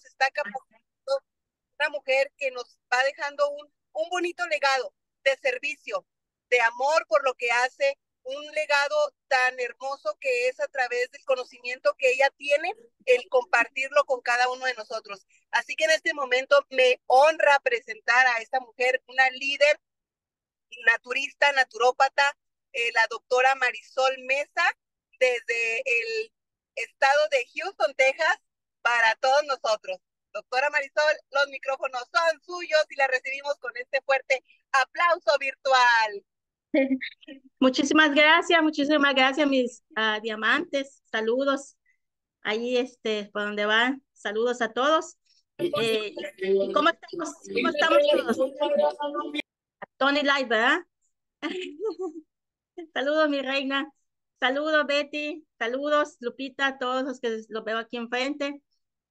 se está capacitando. Una mujer que nos va dejando un, un bonito legado de servicio, de amor por lo que hace, un legado tan hermoso que es a través del conocimiento que ella tiene, el compartirlo con cada uno de nosotros. Así que en este momento me honra presentar a esta mujer, una líder naturista, naturópata, eh, la doctora Marisol Mesa, desde el estado de Houston, Texas para todos nosotros. Doctora Marisol, los micrófonos son suyos y la recibimos con este fuerte aplauso virtual. Muchísimas gracias, muchísimas gracias mis ah, diamantes, saludos ahí este, por donde van, saludos a todos. Eh, ¿cómo, estamos, ¿Cómo estamos todos? Tony Light, ¿verdad? saludos mi reina, saludos Betty, saludos Lupita, a todos los que los veo aquí enfrente.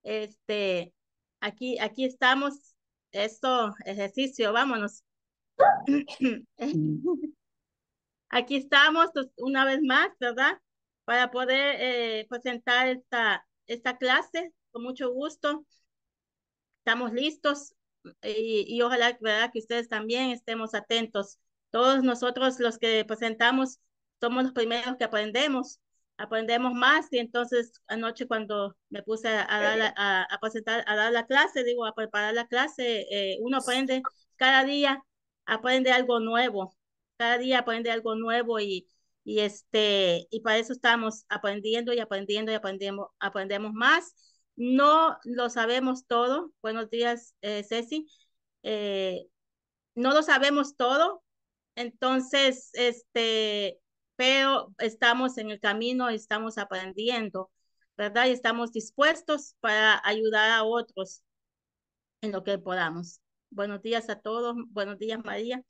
Este, aquí, aquí estamos. Esto, ejercicio, vámonos. aquí estamos pues, una vez más, ¿verdad? Para poder eh, presentar esta, esta clase con mucho gusto. Estamos listos y, y ojalá ¿verdad? que ustedes también estemos atentos. Todos nosotros los que presentamos somos los primeros que aprendemos aprendemos más y entonces anoche cuando me puse a, dar, la, a, presentar, a dar la clase, digo, a preparar la clase, eh, uno aprende cada día, aprende algo nuevo, cada día aprende algo nuevo y, y, este, y para eso estamos aprendiendo y aprendiendo y aprendemos, aprendemos más. No lo sabemos todo. Buenos días, eh, Ceci. Eh, no lo sabemos todo. Entonces, este, pero estamos en el camino, y estamos aprendiendo, ¿verdad? Y estamos dispuestos para ayudar a otros en lo que podamos. Buenos días a todos, buenos días María.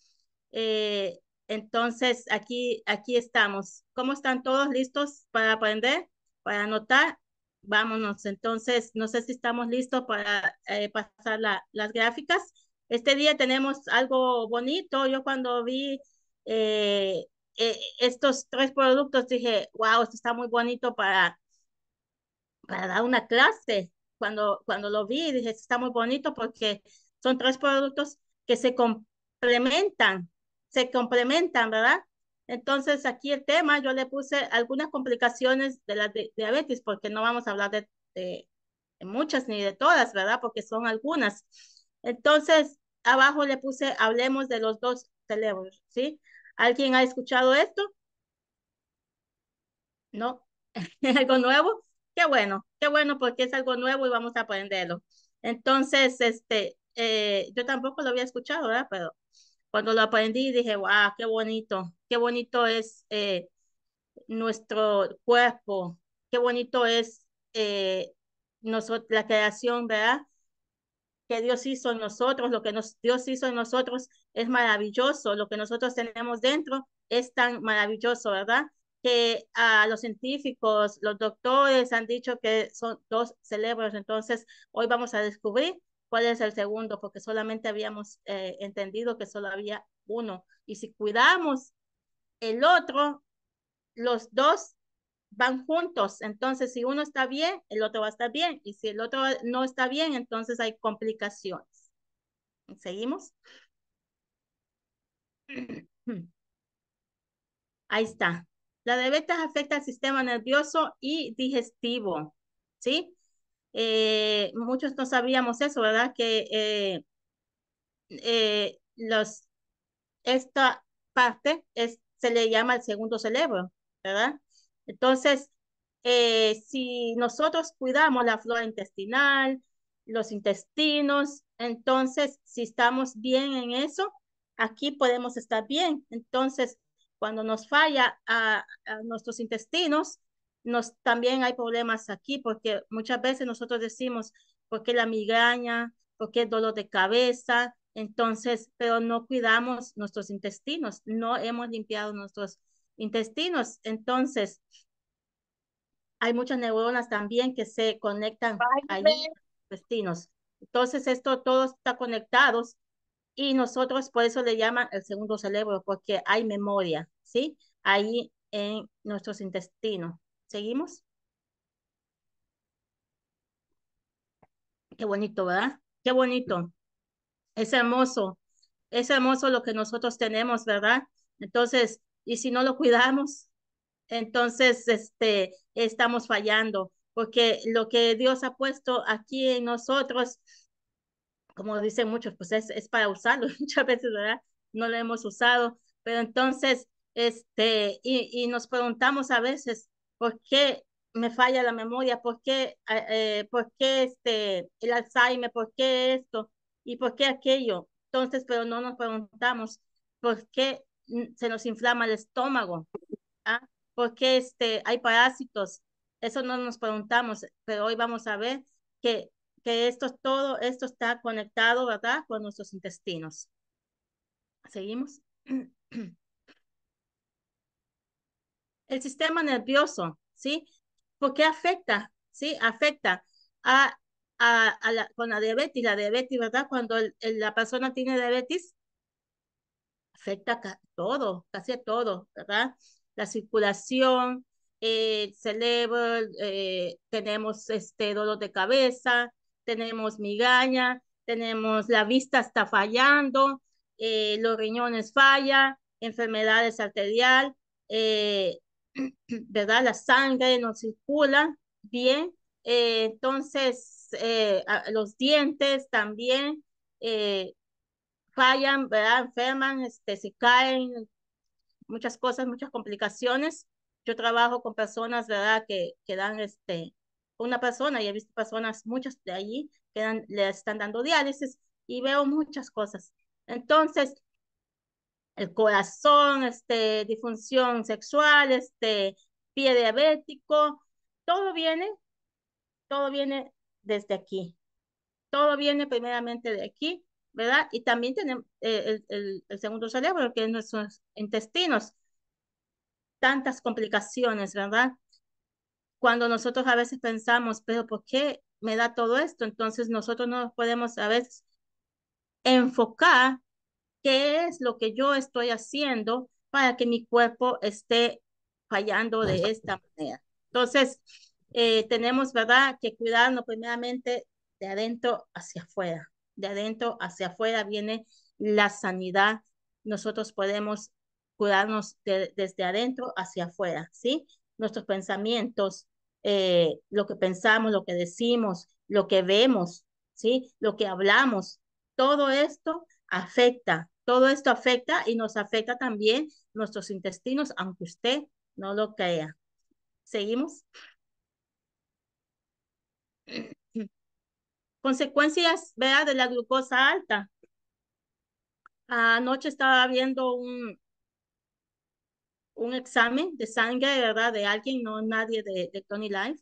Eh, entonces, aquí, aquí estamos. ¿Cómo están todos listos para aprender, para anotar? Vámonos, entonces, no sé si estamos listos para eh, pasar la, las gráficas. Este día tenemos algo bonito. Yo cuando vi eh, eh, estos tres productos, dije, wow, esto está muy bonito para, para dar una clase. Cuando, cuando lo vi, dije, está muy bonito porque son tres productos que se complementan, se complementan, ¿verdad? Entonces, aquí el tema, yo le puse algunas complicaciones de la diabetes, porque no vamos a hablar de, muchas ni de todas, ¿verdad? Porque son algunas. Entonces, abajo le puse, hablemos de los dos cerebros, ¿sí? ¿Alguien ha escuchado esto? ¿No? ¿Es ¿Algo nuevo? Qué bueno, qué bueno porque es algo nuevo y vamos a aprenderlo. Entonces, este, eh, yo tampoco lo había escuchado, ¿verdad? Pero cuando lo aprendí dije, wow, qué bonito, qué bonito es eh, nuestro cuerpo, qué bonito es eh, nosotros, la creación, ¿verdad? que Dios hizo en nosotros, lo que Dios hizo en nosotros es maravilloso, lo que nosotros tenemos dentro es tan maravilloso, ¿verdad? Que a los científicos, los doctores han dicho que son dos cerebros, entonces hoy vamos a descubrir cuál es el segundo, porque solamente habíamos eh, entendido que solo había uno. Y si cuidamos el otro, los dos van juntos. Entonces, si uno está bien, el otro va a estar bien. Y si el otro no está bien, entonces hay complicaciones. ¿Seguimos? Ahí está. La diabetes afecta al sistema nervioso y digestivo, ¿sí? Eh, muchos no sabíamos eso, ¿verdad? Que eh, eh, los, esta parte es, se le llama el segundo cerebro, ¿verdad? Entonces, eh, si nosotros cuidamos la flora intestinal, los intestinos, entonces si estamos bien en eso, aquí podemos estar bien. Entonces, cuando nos falla a, nuestros intestinos, nos, también hay problemas aquí, porque muchas veces nosotros decimos, ¿por qué la migraña? ¿Por qué el dolor de cabeza? Entonces, pero no cuidamos nuestros intestinos, no hemos limpiado nuestros intestinos. Entonces, hay muchas neuronas también que se conectan ahí, intestinos. Entonces, esto todo está conectado y nosotros por eso le llaman el segundo cerebro, porque hay memoria, ¿sí? Ahí en nuestros intestinos. ¿Seguimos? Qué bonito, ¿verdad? Qué bonito. Es hermoso. Es hermoso lo que nosotros tenemos, ¿verdad? Entonces, y si no lo cuidamos, entonces este, estamos fallando, porque lo que Dios ha puesto aquí en nosotros, como dicen muchos, pues es, es para usarlo, muchas veces, ¿verdad? No lo hemos usado, pero entonces, este, y, y nos preguntamos a veces, ¿por qué me falla la memoria? ¿Por qué, ah, eh, ¿por qué este, el Alzheimer? ¿Por qué esto? ¿Y por qué aquello? Entonces, pero no nos preguntamos, ¿por qué se nos inflama el estómago, ¿ah? porque este, hay parásitos, eso no nos preguntamos, pero hoy vamos a ver que, que esto, todo esto está conectado, ¿verdad?, con nuestros intestinos. ¿Seguimos? El sistema nervioso, ¿sí? ¿Por qué afecta? ¿Sí? Afecta a, a, con la diabetes, la diabetes, ¿verdad? Cuando la persona tiene diabetes, afecta todo, casi todo, ¿verdad? La circulación, el cerebro, eh, tenemos este dolor de cabeza, tenemos migaña, tenemos la vista está fallando, eh, los riñones falla, enfermedades arterial, eh, ¿verdad? La sangre no circula bien, entonces los dientes también fallan, ¿verdad? enferman, este, se caen, muchas cosas, muchas complicaciones. Yo trabajo con personas, ¿verdad?, que, que dan este, una persona, y he visto personas, muchas de allí, que le están dando diálisis y veo muchas cosas. Entonces, el corazón, este, disfunción sexual, este, pie diabético, todo viene, todo viene desde aquí. Todo viene primeramente de aquí ¿verdad? Y también tenemos eh, el, segundo cerebro, que es nuestros intestinos. Tantas complicaciones, ¿verdad? Cuando nosotros a veces pensamos, pero ¿por qué me da todo esto? Entonces nosotros no podemos a veces enfocar qué es lo que yo estoy haciendo para que mi cuerpo esté fallando de esta manera. Entonces, eh, tenemos, ¿verdad?, que cuidarnos primeramente de adentro hacia afuera de adentro hacia afuera viene la sanidad. Nosotros podemos curarnos desde adentro hacia afuera, ¿sí? Nuestros pensamientos, eh, lo que pensamos, lo que decimos, lo que vemos, ¿sí? Lo que hablamos, todo esto afecta, todo esto afecta y nos afecta también nuestros intestinos, aunque usted no lo crea. ¿Seguimos? Consecuencias, vea, de la glucosa alta. Anoche estaba viendo un, un examen de sangre, ¿verdad? De alguien, no nadie de, de Tony Life.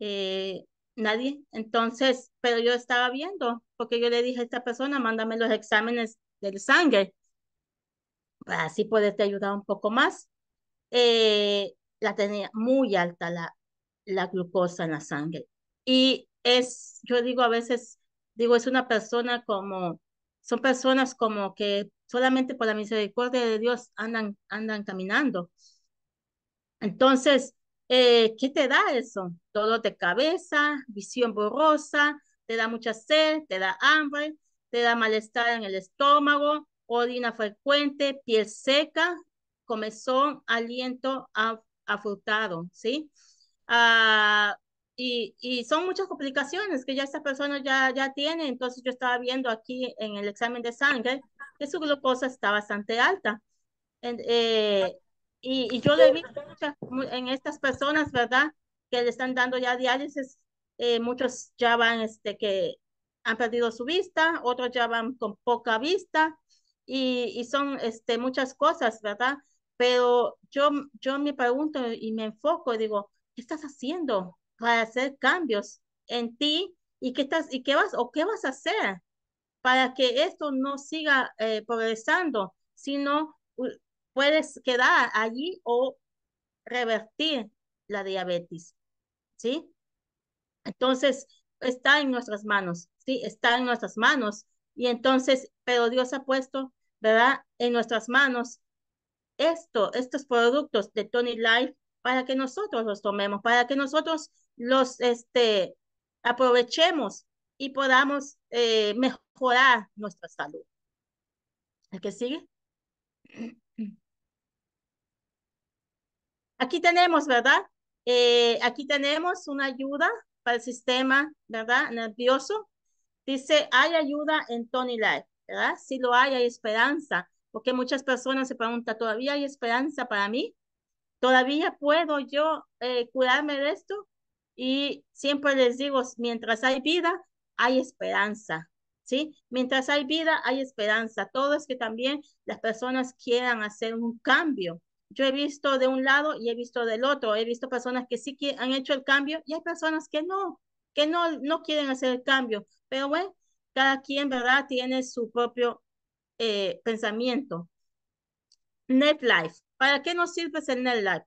Eh, nadie. Entonces, pero yo estaba viendo, porque yo le dije a esta persona, mándame los exámenes del sangre. Así poderte ayudar un poco más. Eh, la tenía muy alta la, la glucosa en la sangre. Y es, yo digo a veces, digo, es una persona como, son personas como que solamente por la misericordia de Dios andan, andan caminando. Entonces, eh, ¿qué te da eso? Dolor de cabeza, visión borrosa, te da mucha sed, te da hambre, te da malestar en el estómago, orina frecuente, piel seca, comezón, aliento afrutado, ¿sí? Ah, y, y, son muchas complicaciones que ya esta persona ya, ya tiene Entonces yo estaba viendo aquí en el examen de sangre que su glucosa está bastante alta. Eh, y, y, yo lo he visto en estas personas, ¿verdad? Que le están dando ya diálisis. Eh, muchos ya van, este, que han perdido su vista, otros ya van con poca vista y, y son este, muchas cosas, ¿verdad? Pero yo, yo me pregunto y me enfoco y digo, ¿qué estás haciendo? para hacer cambios en ti y qué estás y qué vas o qué vas a hacer para que esto no siga eh, progresando, sino puedes quedar allí o revertir la diabetes, ¿sí? Entonces, está en nuestras manos, ¿sí? Está en nuestras manos. Y entonces, pero Dios ha puesto, ¿verdad? En nuestras manos esto, estos productos de Tony Life para que nosotros los tomemos, para que nosotros los este, aprovechemos y podamos eh, mejorar nuestra salud. ¿El que sigue? Aquí tenemos, ¿verdad? Eh, aquí tenemos una ayuda para el sistema, ¿verdad? Nervioso. Dice, hay ayuda en Tony Light, ¿verdad? Si lo hay, hay esperanza. Porque muchas personas se preguntan, ¿todavía hay esperanza para mí? todavía puedo yo eh, curarme de esto y siempre les digo, mientras hay vida, hay esperanza, ¿sí? Mientras hay vida, hay esperanza. Todo es que también las personas quieran hacer un cambio. Yo he visto de un lado y he visto del otro. He visto personas que sí que han hecho el cambio y hay personas que no, que no, no quieren hacer el cambio. Pero bueno, cada quien, ¿verdad? Tiene su propio eh, pensamiento. Netlife. ¿Para qué nos sirve el NetLife?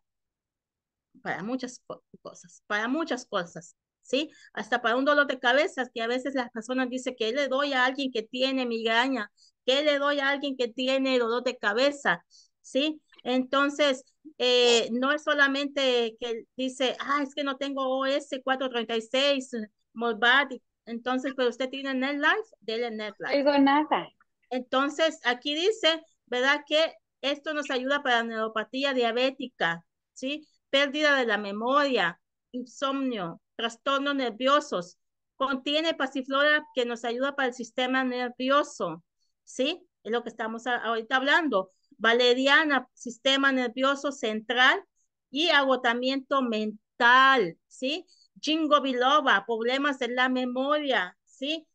Para muchas cosas, para muchas cosas, ¿sí? Hasta para un dolor de cabeza, que a veces las personas dicen, que le doy a alguien que tiene migraña? Que le doy a alguien que tiene dolor de cabeza? ¿Sí? Entonces, eh, no es solamente que dice, ah, es que no tengo OS 436, Morbat, entonces, pero usted tiene NetLife, dele NetLife. No digo nada. Entonces, aquí dice, ¿verdad? Que esto nos ayuda para neuropatía diabética, ¿sí? Pérdida de la memoria, insomnio, trastornos nerviosos. Contiene pasiflora que nos ayuda para el sistema nervioso, ¿sí? Es lo que estamos ahorita hablando. Valeriana, sistema nervioso central y agotamiento mental, ¿sí? Jingo biloba, problemas de la memoria, ¿sí?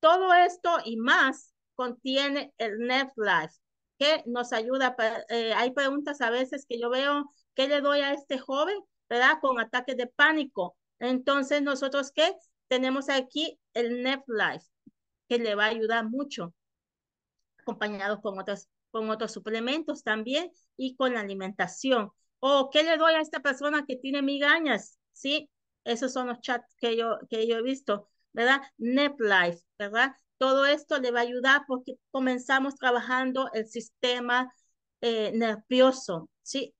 Todo esto y más contiene el NetLife que nos ayuda. Eh, hay preguntas a veces que yo veo, ¿qué le doy a este joven? ¿Verdad? Con ataques de pánico. Entonces, nosotros qué? Tenemos aquí el NetLife, que le va a ayudar mucho, acompañado con con otros suplementos también y con la alimentación. O qué le doy a esta persona que tiene migañas? ¿sí? Esos son los chats que yo, que yo he visto, ¿verdad? NetLife, ¿verdad? Todo esto le va a ayudar porque comenzamos trabajando el sistema eh, nervioso, ¿sí?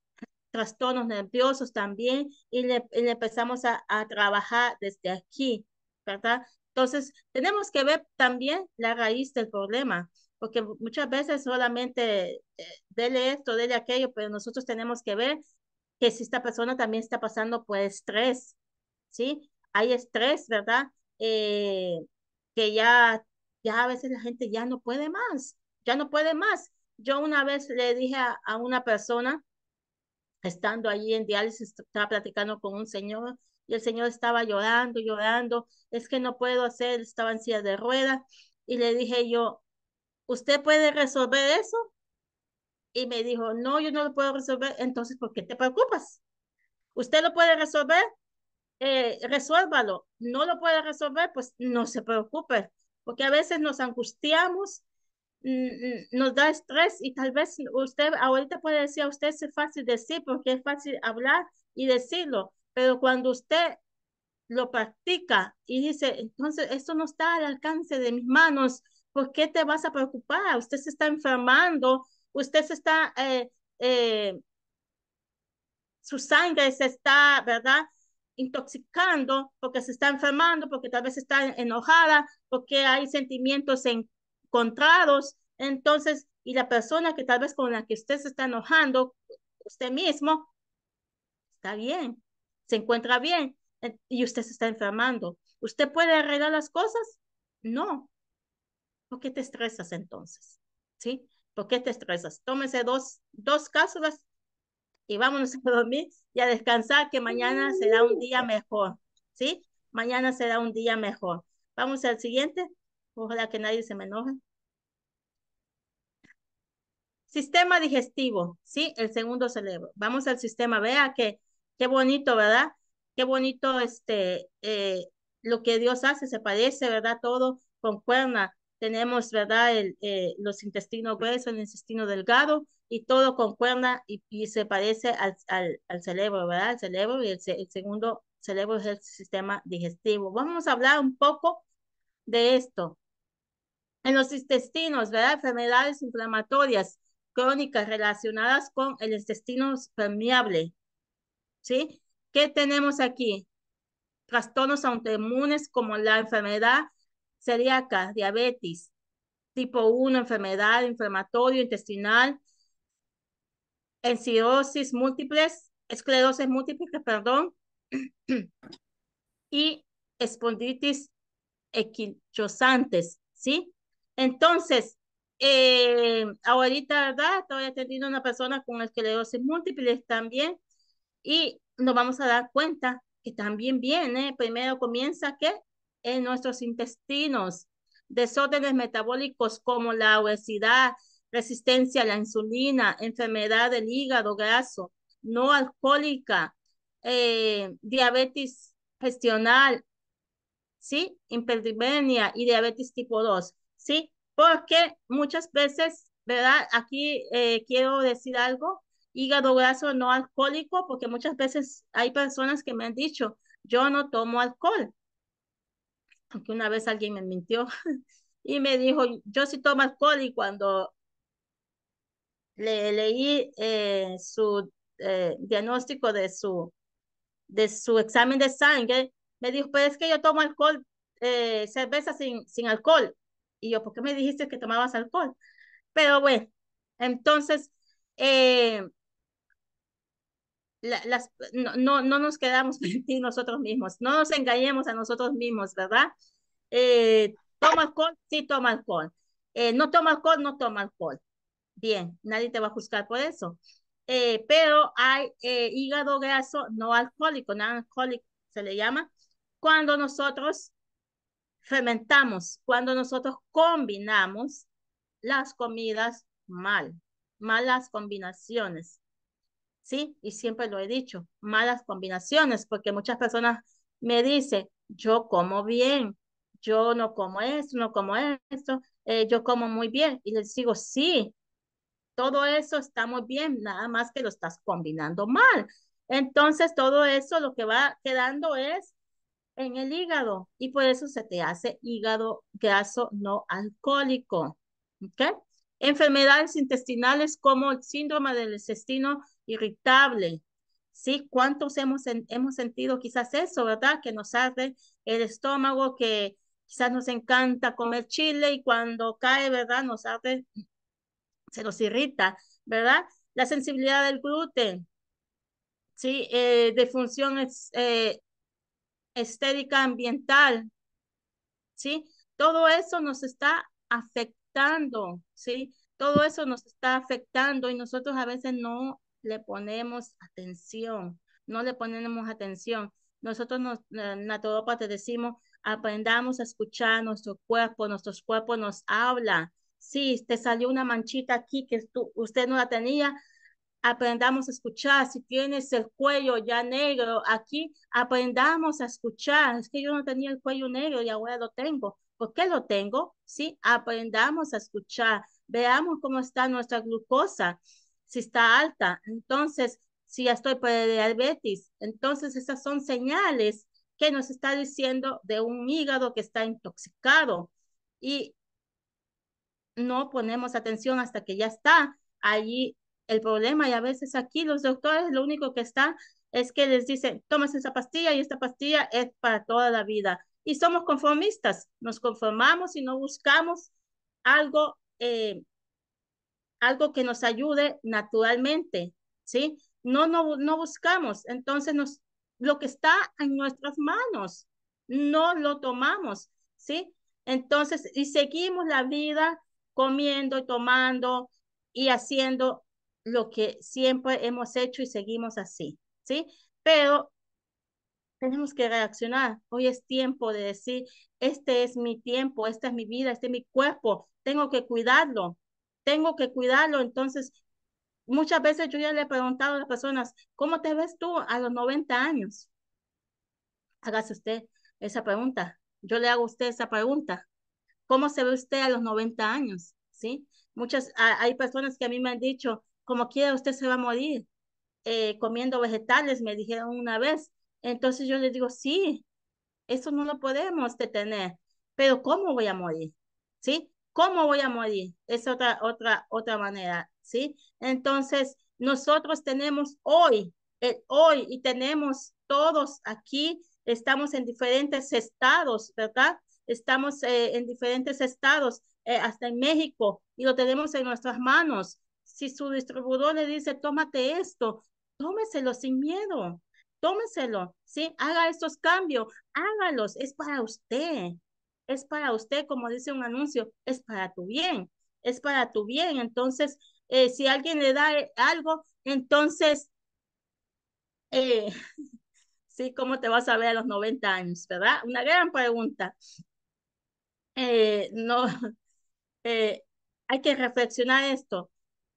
Trastornos nerviosos también y le, empezamos a, a trabajar desde aquí, ¿verdad? Entonces, tenemos que ver también la raíz del problema porque muchas veces solamente eh, dele esto, dele aquello, pero nosotros tenemos que ver que si esta persona también está pasando por estrés, ¿sí? Hay estrés, ¿verdad? Eh, que ya ya a veces la gente ya no puede más, ya no puede más. Yo una vez le dije a, una persona, estando allí en diálisis, estaba platicando con un señor y el señor estaba llorando, llorando, es que no puedo hacer, estaba en silla de ruedas y le dije yo, ¿usted puede resolver eso? Y me dijo, no, yo no lo puedo resolver, entonces, ¿por qué te preocupas? ¿Usted lo puede resolver? Eh, resuélvalo. No lo puede resolver, pues no se preocupe porque a veces nos angustiamos, mm, mm, nos da estrés y tal vez usted ahorita puede decir a usted es fácil decir porque es fácil hablar y decirlo, pero cuando usted lo practica y dice, entonces esto no está al alcance de mis manos, ¿por qué te vas a preocupar? Usted se está enfermando, usted se está, eh, eh, su sangre se está, ¿verdad? intoxicando porque se está enfermando, porque tal vez está enojada, porque hay sentimientos encontrados. Entonces, y la persona que tal vez con la que usted se está enojando, usted mismo, está bien, se encuentra bien y usted se está enfermando. ¿Usted puede arreglar las cosas? No. ¿Por qué te estresas entonces? ¿Sí? ¿Por qué te estresas? Tómese dos, dos cápsulas y vámonos a dormir y a descansar que mañana será un día mejor, ¿sí? Mañana será un día mejor. Vamos al siguiente. Ojalá que nadie se me enoje. Sistema digestivo, ¿sí? El segundo cerebro. Vamos al sistema. Vea que qué bonito, ¿verdad? Qué bonito este, eh, lo que Dios hace, se parece, ¿verdad? Todo con cuernas tenemos, ¿verdad? El, eh, los intestinos gruesos, el intestino delgado y todo con y, y se parece al, al, cerebro, ¿verdad? El cerebro y el, el, segundo cerebro es el sistema digestivo. Vamos a hablar un poco de esto. En los intestinos, ¿verdad? Enfermedades inflamatorias crónicas relacionadas con el intestino permeable, ¿sí? ¿Qué tenemos aquí? Trastornos autoinmunes como la enfermedad Celiaca, diabetes, tipo 1, enfermedad inflamatorio intestinal, cirrosis múltiples, esclerosis múltiples, perdón, y esponditis equichosantes, ¿sí? Entonces, eh, ahorita, ¿verdad? Estoy atendiendo a una persona con esclerosis múltiple también y nos vamos a dar cuenta que también viene, primero comienza que en nuestros intestinos, desórdenes metabólicos como la obesidad, resistencia a la insulina, enfermedad del hígado graso, no alcohólica, eh, diabetes gestional, ¿sí? y diabetes tipo 2, ¿sí? Porque muchas veces, ¿verdad? Aquí eh, quiero decir algo, hígado graso no alcohólico, porque muchas veces hay personas que me han dicho, yo no tomo alcohol, aunque una vez alguien me mintió y me dijo, yo sí tomo alcohol y cuando le leí eh, su eh, diagnóstico de su, de su examen de sangre, me dijo, pues es que yo tomo alcohol, eh, cerveza sin, sin alcohol. Y yo, ¿por qué me dijiste que tomabas alcohol? Pero bueno, entonces, las, no, no, nos quedamos mentir nosotros mismos, no nos engañemos a nosotros mismos, ¿verdad? Eh, ¿Toma alcohol? si toma alcohol. Eh, ¿No toma alcohol? No toma alcohol. Bien, nadie te va a juzgar por eso. Eh, pero hay hígado graso no alcohólico, no alcohólico se le llama, cuando nosotros fermentamos, cuando nosotros combinamos las comidas mal, malas combinaciones. ¿sí? Y siempre lo he dicho, malas combinaciones, porque muchas personas me dicen, yo como bien, yo no como esto, no como esto, eh, yo como muy bien. Y les digo, sí, todo eso está muy bien, nada más que lo estás combinando mal. Entonces, todo eso lo que va quedando es en el hígado y por eso se te hace hígado graso no alcohólico. ¿Ok? Enfermedades intestinales como el síndrome del intestino irritable, ¿sí? ¿Cuántos hemos, hemos sentido quizás eso, verdad? Que nos arde el estómago, que quizás nos encanta comer chile y cuando cae, ¿verdad? Nos arde, se nos irrita, ¿verdad? La sensibilidad del gluten, ¿sí? Eh, de función eh, estética ambiental, ¿sí? Todo eso nos está afectando, ¿sí? Todo eso nos está afectando y nosotros a veces no le ponemos atención, no le ponemos atención. Nosotros nos, te decimos, aprendamos a escuchar nuestro cuerpo, nuestros cuerpos nos habla, si te salió una manchita aquí que usted no la tenía, aprendamos a escuchar. Si tienes el cuello ya negro aquí, aprendamos a escuchar. Es que yo no tenía el cuello negro y ahora lo tengo. ¿Por qué lo tengo? Sí, aprendamos a escuchar. Veamos cómo está nuestra glucosa si está alta, entonces si ya estoy por diabetes, entonces esas son señales que nos está diciendo de un hígado que está intoxicado y no ponemos atención hasta que ya está allí el problema y a veces aquí los doctores lo único que está es que les dicen, tomas esa pastilla y esta pastilla es para toda la vida. Y somos conformistas, nos conformamos y no buscamos algo eh, algo que nos ayude naturalmente, ¿sí? No, no, no buscamos, entonces lo que está en nuestras manos, no lo tomamos, ¿sí? Entonces, y seguimos la vida comiendo y tomando y haciendo lo que siempre hemos hecho y seguimos así, ¿sí? Pero tenemos que reaccionar. Hoy es tiempo de decir, este es mi tiempo, esta es mi vida, este es mi cuerpo, tengo que cuidarlo, tengo que cuidarlo. Entonces, muchas veces yo ya le he preguntado a las personas, ¿cómo te ves tú a los 90 años? Hágase usted esa pregunta. Yo le hago a usted esa pregunta. ¿Cómo se ve usted a los 90 años? ¿Sí? Muchas, hay personas que a mí me han dicho, como quiera usted se va a morir eh, comiendo vegetales, me dijeron una vez. Entonces yo les digo, sí, eso no lo podemos detener, pero ¿cómo voy a morir? ¿Sí? ¿Cómo voy a morir? Es otra, otra, otra manera, ¿sí? Entonces, nosotros tenemos hoy, hoy, y tenemos todos aquí, estamos en diferentes estados, ¿verdad? Estamos eh, en diferentes estados, eh, hasta en México, y lo tenemos en nuestras manos. Si su distribuidor le dice, tómate esto, tómeselo sin miedo, tómeselo, ¿sí? Haga estos cambios, hágalos, es para usted, es para usted, como dice un anuncio, es para tu bien, es para tu bien. Entonces, eh, si alguien le da eh, algo, entonces, eh, sí, ¿cómo te vas a ver a los 90 años, verdad? Una gran pregunta. no, hay que reflexionar esto.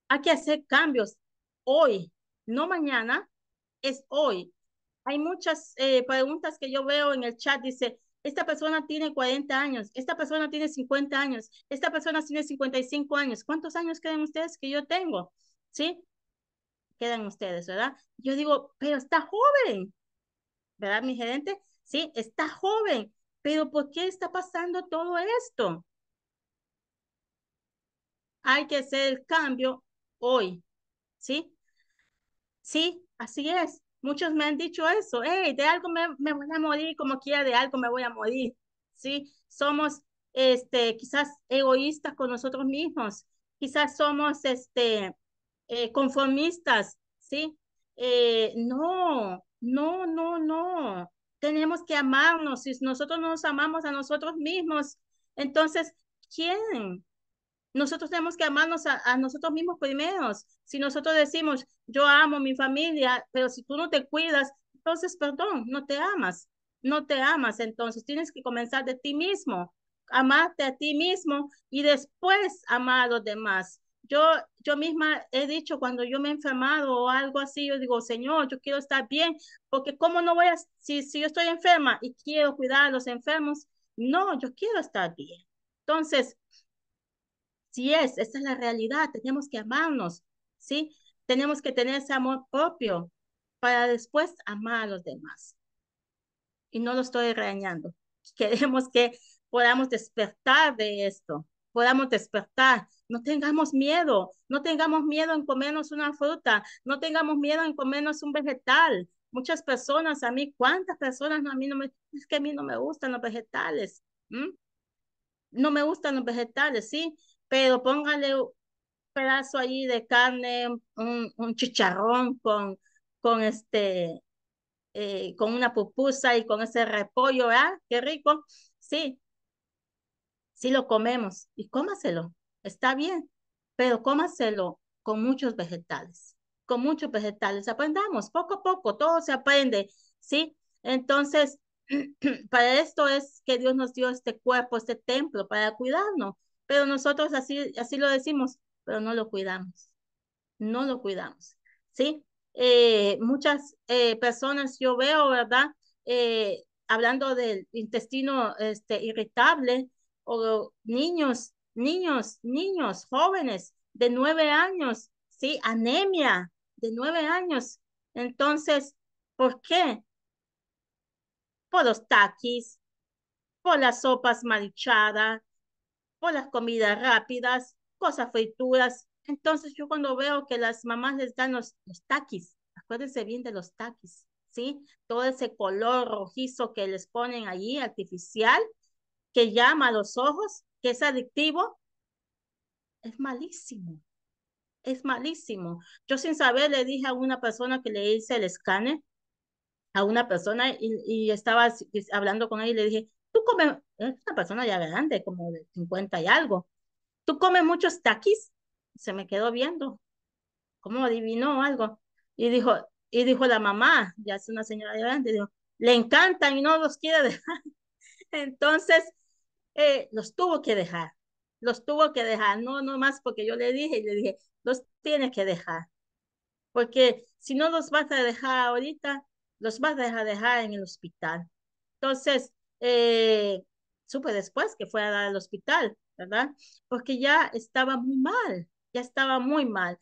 Hay que hacer cambios hoy, no mañana, es hoy. Hay muchas preguntas que yo veo en el chat, dice, esta persona tiene 40 años, esta persona tiene 50 años, esta persona tiene 55 años. ¿Cuántos años creen ustedes que yo tengo? ¿Sí? Quedan ustedes, ¿verdad? Yo digo, pero está joven, ¿verdad, mi gerente? Sí, está joven, pero ¿por qué está pasando todo esto? Hay que hacer el cambio hoy, ¿sí? Sí, así es. Muchos me han dicho eso, hey, de algo me, voy a morir, como quiera, de algo me voy a morir, ¿sí? Somos este, quizás egoístas con nosotros mismos, quizás somos este, eh, conformistas, ¿sí? Eh, no, no, no, no. Tenemos que amarnos. Si nosotros no nos amamos a nosotros mismos, entonces, ¿quién nosotros tenemos que amarnos a, nosotros mismos primero. Si nosotros decimos, yo amo a mi familia, pero si tú no te cuidas, entonces, perdón, no te amas. No te amas, entonces tienes que comenzar de ti mismo, amarte a ti mismo y después amar a los demás. Yo, yo misma he dicho cuando yo me he enfermado o algo así, yo digo, Señor, yo quiero estar bien, porque ¿cómo no voy a, si, si yo estoy enferma y quiero cuidar a los enfermos? No, yo quiero estar bien. Entonces, si es, esa es la realidad, tenemos que amarnos, ¿sí? Tenemos que tener ese amor propio para después amar a los demás. Y no lo estoy regañando. Queremos que podamos despertar de esto, podamos despertar. No tengamos miedo, no tengamos miedo en comernos una fruta, no tengamos miedo en comernos un vegetal. Muchas personas, a mí, ¿cuántas personas a mí no me, es que a mí no me gustan los vegetales? No me gustan los vegetales, ¿sí? pero póngale un pedazo allí de carne, un, un chicharrón con, con este, eh, con una pupusa y con ese repollo, ¿verdad? Qué rico. Sí, sí lo comemos y cómaselo, está bien, pero cómaselo con muchos vegetales, con muchos vegetales. Aprendamos poco a poco, todo se aprende, ¿sí? Entonces, para esto es que Dios nos dio este cuerpo, este templo, para cuidarnos, pero nosotros así, así lo decimos, pero no lo cuidamos, no lo cuidamos, ¿sí? Eh, muchas eh, personas yo veo, ¿verdad? Eh, hablando del intestino este, irritable, o niños, niños, niños, jóvenes de nueve años, ¿sí? Anemia de nueve años. Entonces, ¿por qué? Por los taquis, por las sopas marichadas, las comidas rápidas, cosas frituras. Entonces yo cuando veo que las mamás les dan los, taquis, acuérdense bien de los taquis, ¿sí? Todo ese color rojizo que les ponen allí, artificial, que llama a los ojos, que es adictivo, es malísimo. Es malísimo. Yo sin saber le dije a una persona que le hice el escáner, a una persona y, estaba hablando con ella y le dije, Tú comes, es una persona ya grande, como de 50 y algo. Tú comes muchos taquis. Se me quedó viendo. como adivinó algo? Y dijo, y dijo la mamá, ya es una señora grande, le encantan y no los quiere dejar. Entonces, eh, los tuvo que dejar, los tuvo que dejar, no, no más porque yo le dije, y le dije, los tiene que dejar, porque si no los vas a dejar ahorita, los vas a dejar en el hospital. Entonces, eh, supe después que fue al hospital, ¿verdad? Porque ya estaba muy mal, ya estaba muy mal.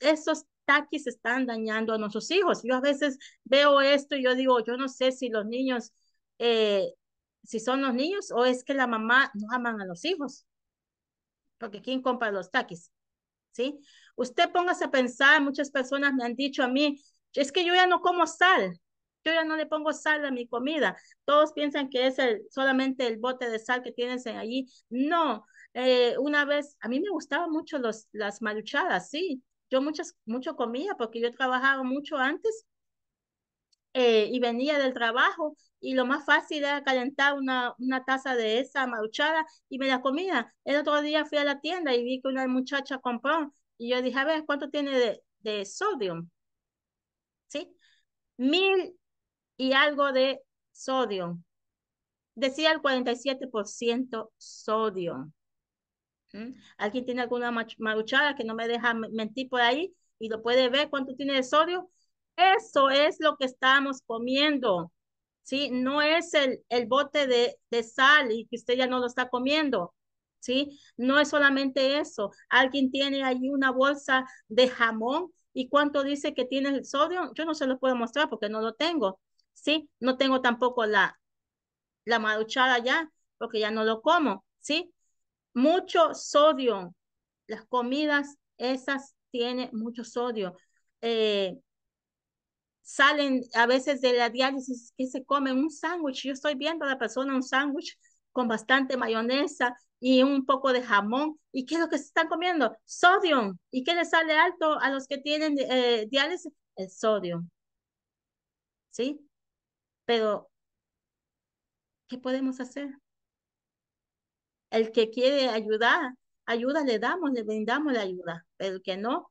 esos taquis están dañando a nuestros hijos. Yo a veces veo esto y yo digo, yo no sé si los niños, eh, si son los niños o es que la mamá no aman a los hijos. Porque ¿quién compra los taquis? ¿Sí? Usted póngase a pensar, muchas personas me han dicho a mí, es que yo ya no como sal. Yo ya no le pongo sal a mi comida. Todos piensan que es solamente el bote de sal que tienes allí. No, eh, una vez, a mí me gustaban mucho los, las maruchadas, sí. Yo muchas, mucho comía porque yo trabajaba mucho antes eh, y venía del trabajo y lo más fácil era calentar una, una taza de esa maruchada y me la comía. El otro día fui a la tienda y vi que una muchacha compró y yo dije, a ver, ¿cuánto tiene de, de sodio? ¿Sí? Mil y algo de sodio. Decía el 47% sodio. ¿Mm? ¿Alguien tiene alguna maruchada que no me deja mentir por ahí? Y lo puede ver cuánto tiene de sodio. Eso es lo que estamos comiendo. ¿sí? No es el, el bote de, de, sal y que usted ya no lo está comiendo, ¿sí? No es solamente eso. Alguien tiene ahí una bolsa de jamón y cuánto dice que tiene el sodio, yo no se lo puedo mostrar porque no lo tengo, ¿sí? No tengo tampoco la, la maruchada ya, porque ya no lo como, ¿sí? Mucho sodio. Las comidas esas tienen mucho sodio. Eh, salen a veces de la diálisis que se come un sándwich. Yo estoy viendo a la persona un sándwich con bastante mayonesa y un poco de jamón. ¿Y qué es lo que se están comiendo? Sodio. ¿Y qué le sale alto a los que tienen eh, diálisis? El sodio. ¿Sí? Pero, ¿qué podemos hacer? El que quiere ayudar, ayuda le damos, le brindamos la ayuda, pero el que no,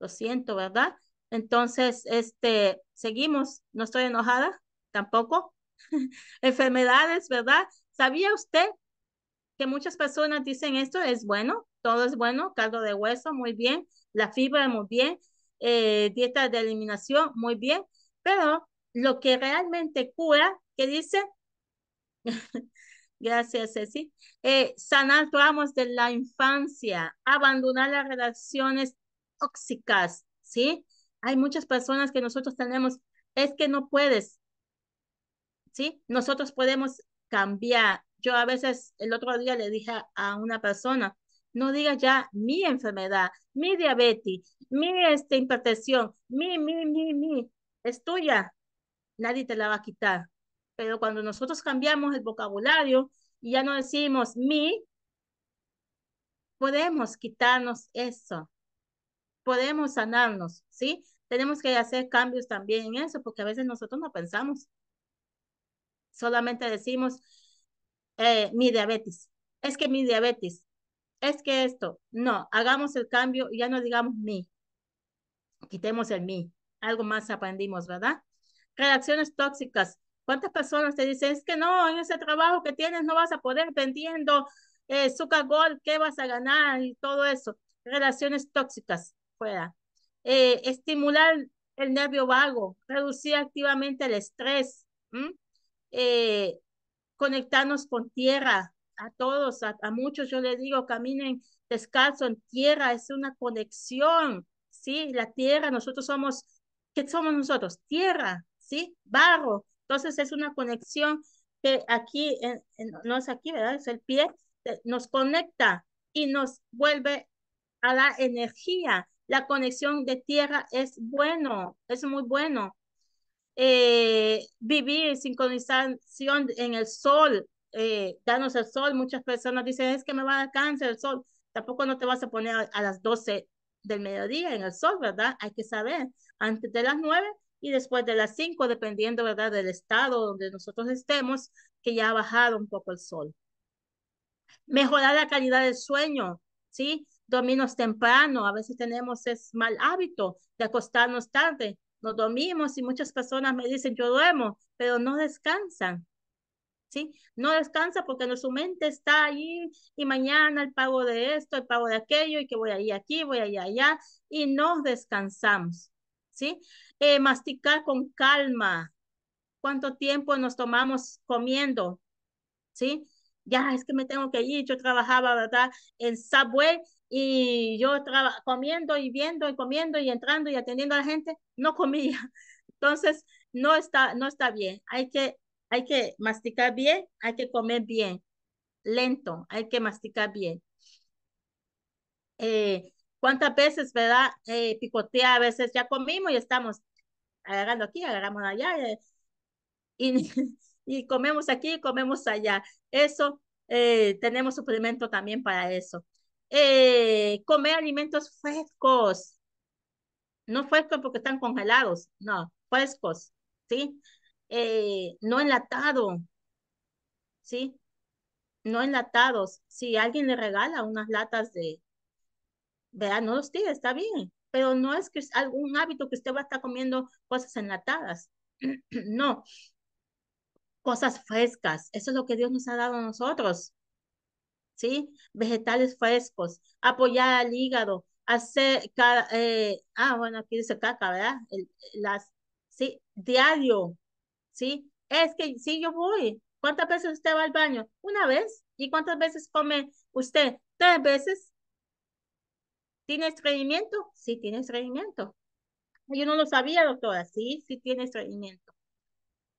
lo siento, ¿verdad? Entonces, este, seguimos, no estoy enojada, tampoco. Enfermedades, ¿verdad? ¿Sabía usted que muchas personas dicen esto es bueno, todo es bueno, caldo de hueso, muy bien, la fibra, muy bien, eh, dieta de eliminación, muy bien, pero lo que realmente cura, ¿qué dice? Gracias, Ceci. Eh, sanar tramos de la infancia, abandonar las relaciones tóxicas, ¿sí? Hay muchas personas que nosotros tenemos, es que no puedes, ¿sí? Nosotros podemos cambiar. Yo a veces, el otro día le dije a una persona, no diga ya mi enfermedad, mi diabetes, mi este, hipertensión, mi, mi, mi, mi, es tuya, nadie te la va a quitar. Pero cuando nosotros cambiamos el vocabulario y ya no decimos mi, podemos quitarnos eso. Podemos sanarnos, ¿sí? Tenemos que hacer cambios también en eso, porque a veces nosotros no pensamos. Solamente decimos eh, mi diabetes. Es que mi diabetes. Es que esto. No, hagamos el cambio y ya no digamos mi. Quitemos el mi. Algo más aprendimos, ¿verdad? relaciones tóxicas. ¿Cuántas personas te dicen, es que no, en ese trabajo que tienes no vas a poder vendiendo eh, gol, Gold, ¿qué vas a ganar? Y todo eso. Relaciones tóxicas, fuera. Eh, estimular el nervio vago, reducir activamente el estrés, eh, conectarnos con tierra. A todos, a, a muchos yo les digo, caminen descalzo en tierra, es una conexión, ¿sí? La tierra, nosotros somos, ¿qué somos nosotros? Tierra, ¿sí? Barro. Entonces es una conexión que aquí, en, no es aquí, ¿verdad? Es el pie, eh, nos conecta y nos vuelve a la energía. La conexión de tierra es bueno, es muy bueno. Eh, vivir sincronización en el sol, eh, danos el sol. Muchas personas dicen, es que me va a dar cáncer el sol. Tampoco no te vas a poner a, a las 12 del mediodía en el sol, ¿verdad? Hay que saber, antes de las 9 y después de las 5, dependiendo ¿verdad? del estado donde nosotros estemos, que ya ha bajado un poco el sol. Mejorar la calidad del sueño, ¿sí? Dormirnos temprano, a veces tenemos ese mal hábito de acostarnos tarde, nos dormimos y muchas personas me dicen, yo duermo, pero no descansan, ¿sí? No descansan porque su mente está ahí y mañana el pago de esto, el pago de aquello y que voy ahí aquí, voy allá allá y no descansamos. ¿sí? Eh, masticar con calma. ¿Cuánto tiempo nos tomamos comiendo? ¿Sí? Ya, es que me tengo que ir. Yo trabajaba, ¿verdad? En Subway y yo comiendo y viendo y comiendo y entrando y atendiendo a la gente, no comía. Entonces, no está, no está bien. Hay que, hay que masticar bien, hay que comer bien, lento, hay que masticar bien. Eh, ¿Cuántas veces, verdad? Eh, picotea, a veces ya comimos y estamos agarrando aquí, agarramos allá eh, y, comemos aquí, comemos allá. Eso, eh, tenemos suplemento también para eso. comer alimentos frescos. No frescos porque están congelados, no, frescos, ¿sí? no enlatado, ¿sí? No enlatados. Si alguien le regala unas latas de, Vean, No los tiene está bien, pero no es que es algún hábito que usted va a estar comiendo cosas enlatadas, no, cosas frescas, eso es lo que Dios nos ha dado a nosotros, ¿sí? Vegetales frescos, apoyar al hígado, hacer, eh, ah, bueno, aquí dice caca, ¿verdad? las, sí, diario, ¿sí? Es que sí, yo voy. ¿Cuántas veces usted va al baño? Una vez. ¿Y cuántas veces come usted? Tres veces. ¿Tiene estreñimiento? Sí, tiene estreñimiento. Yo no lo sabía, doctora. Sí, sí tiene estreñimiento.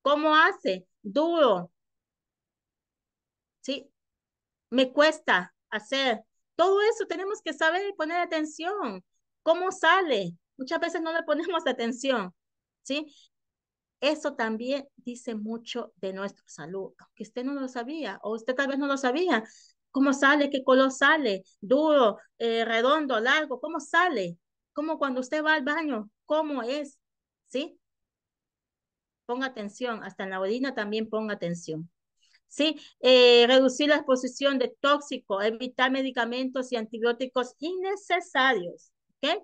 ¿Cómo hace? Duro. Sí. Me cuesta hacer. Todo eso tenemos que saber y poner atención. ¿Cómo sale? Muchas veces no le ponemos atención. ¿Sí? Eso también dice mucho de nuestra salud, aunque usted no lo sabía o usted tal vez no lo sabía. ¿Cómo sale? ¿Qué color sale? ¿Duro, eh, redondo, largo? ¿Cómo sale? Como cuando usted va al baño, ¿cómo es? ¿Sí? Ponga atención, hasta en la orina también ponga atención. ¿Sí? Eh, reducir la exposición de tóxico. evitar medicamentos y antibióticos innecesarios. ¿Ok?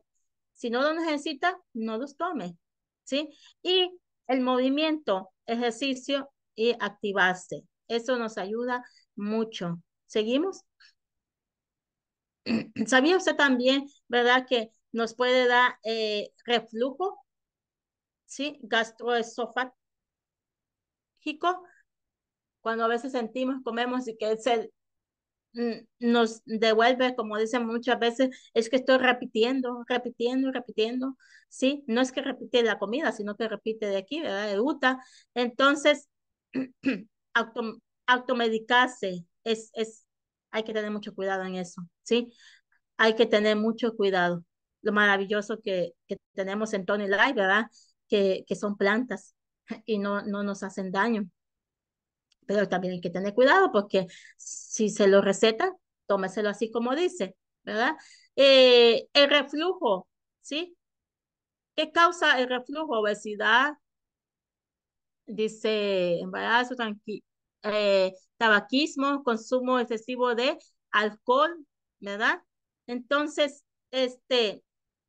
Si no lo necesita, no los tome. ¿Sí? Y el movimiento, ejercicio y activarse. Eso nos ayuda mucho. ¿Seguimos? ¿Sabía usted también, verdad, que nos puede dar eh, reflujo? ¿Sí? Gastroesofágico. Cuando a veces sentimos, comemos y que se mm, nos devuelve, como dicen muchas veces, es que estoy repitiendo, repitiendo, repitiendo, ¿sí? No es que repite la comida, sino que repite de aquí, ¿verdad? De UTA. Entonces, automedicarse, es, hay que tener mucho cuidado en eso, ¿sí? Hay que tener mucho cuidado. Lo maravilloso que, que tenemos en Tony Live, ¿verdad? Que, que son plantas y no, no nos hacen daño. Pero también hay que tener cuidado porque si se lo receta tómeselo así como dice, ¿verdad? Eh, el reflujo, ¿sí? ¿Qué causa el reflujo? Obesidad, dice embarazo, tranquilo eh, tabaquismo, consumo excesivo de alcohol, ¿verdad? Entonces, este,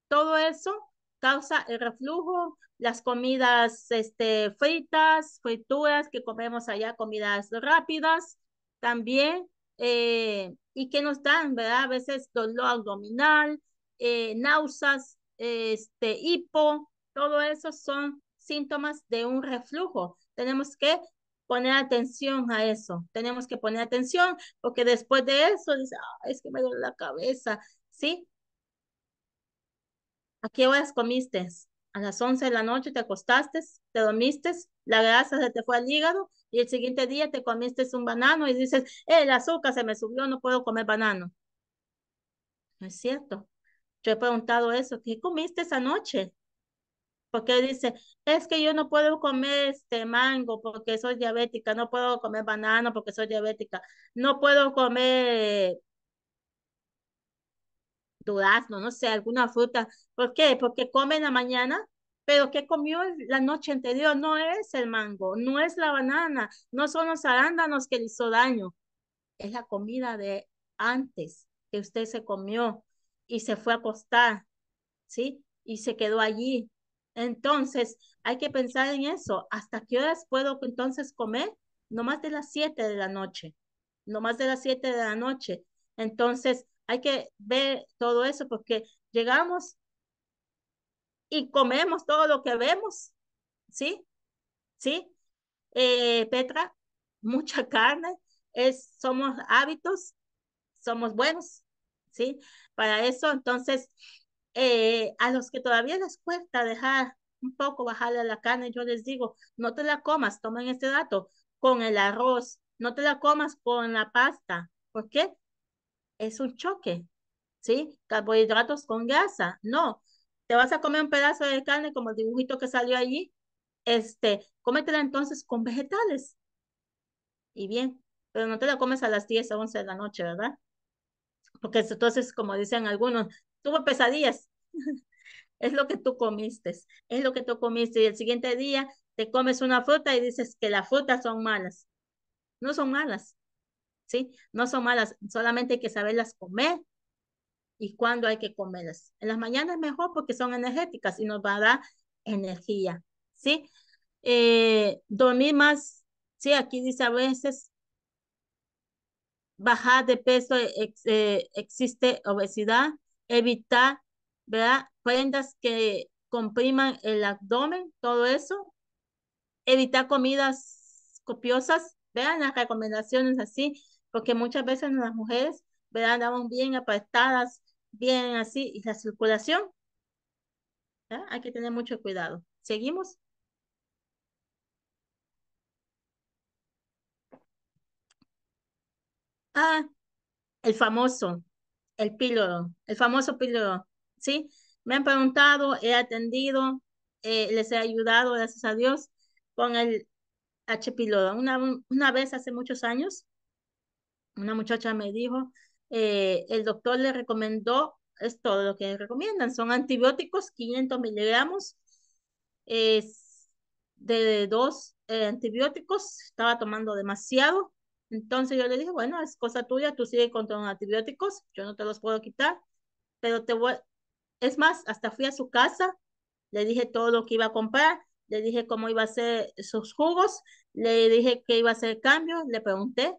todo eso causa el reflujo, las comidas este, fritas, frituras que comemos allá, comidas rápidas también, eh, y que nos dan, ¿verdad? A veces dolor abdominal, eh, náuseas, este, hipo, todo eso son síntomas de un reflujo. Tenemos que poner atención a eso. Tenemos que poner atención porque después de eso dice, ah, es que me duele la cabeza, ¿sí? ¿A qué horas comiste? A las 11 de la noche te acostaste, te dormiste, la grasa se te fue al hígado y el siguiente día te comiste un banano y dices, eh, el azúcar se me subió, no puedo comer banano. No es cierto. Yo he preguntado eso, ¿qué comiste esa noche? porque dice, es que yo no puedo comer este mango porque soy diabética, no puedo comer banana porque soy diabética, no puedo comer durazno, no sé, alguna fruta. ¿Por qué? Porque come en la mañana, pero ¿qué comió la noche anterior? No es el mango, no es la banana, no son los arándanos que le hizo daño. Es la comida de antes que usted se comió y se fue a acostar, ¿sí? Y se quedó allí entonces, hay que pensar en eso. ¿Hasta qué horas puedo entonces comer? No más de las 7 de la noche. No más de las 7 de la noche. Entonces, hay que ver todo eso porque llegamos y comemos todo lo que vemos. ¿Sí? ¿Sí? Eh, Petra, mucha carne. Es, somos hábitos, somos buenos. ¿Sí? Para eso, entonces, eh, a los que todavía les cuesta dejar un poco bajarle la carne, yo les digo, no te la comas, tomen este dato, con el arroz, no te la comas con la pasta. ¿Por qué? Es un choque, ¿sí? Carbohidratos con grasa, no. Te vas a comer un pedazo de carne como el dibujito que salió allí, este, cómetela entonces con vegetales. Y bien, pero no te la comes a las 10 o 11 de la noche, ¿verdad? Porque entonces, como dicen algunos, tuvo pesadillas. es lo que tú comiste, es lo que tú comiste. Y el siguiente día te comes una fruta y dices que las frutas son malas. No son malas, ¿sí? No son malas, solamente hay que saberlas comer y cuándo hay que comerlas. En las mañanas mejor porque son energéticas y nos va a dar energía, ¿sí? Eh, dormir más, sí, aquí dice a veces bajar de peso, eh, existe obesidad, evitar, ¿verdad? Prendas que compriman el abdomen, todo eso. Evitar comidas copiosas, vean las recomendaciones así, porque muchas veces las mujeres, ¿verdad? Andaban bien apartadas, bien así, y la circulación, Hay que tener mucho cuidado. ¿Seguimos? Ah, el famoso, el píloro, el famoso píloro, ¿sí? Me han preguntado, he atendido, eh, les he ayudado, gracias a Dios, con el H. píloro. Una, una vez hace muchos años, una muchacha me dijo, eh, el doctor le recomendó, es todo lo que recomiendan, son antibióticos, 500 miligramos, es de dos eh, antibióticos, estaba tomando demasiado, entonces yo le dije, bueno, es cosa tuya, tú sigue con tus antibióticos, yo no te los puedo quitar, pero te voy, es más, hasta fui a su casa, le dije todo lo que iba a comprar, le dije cómo iba a ser sus jugos, le dije qué iba a hacer cambio, le pregunté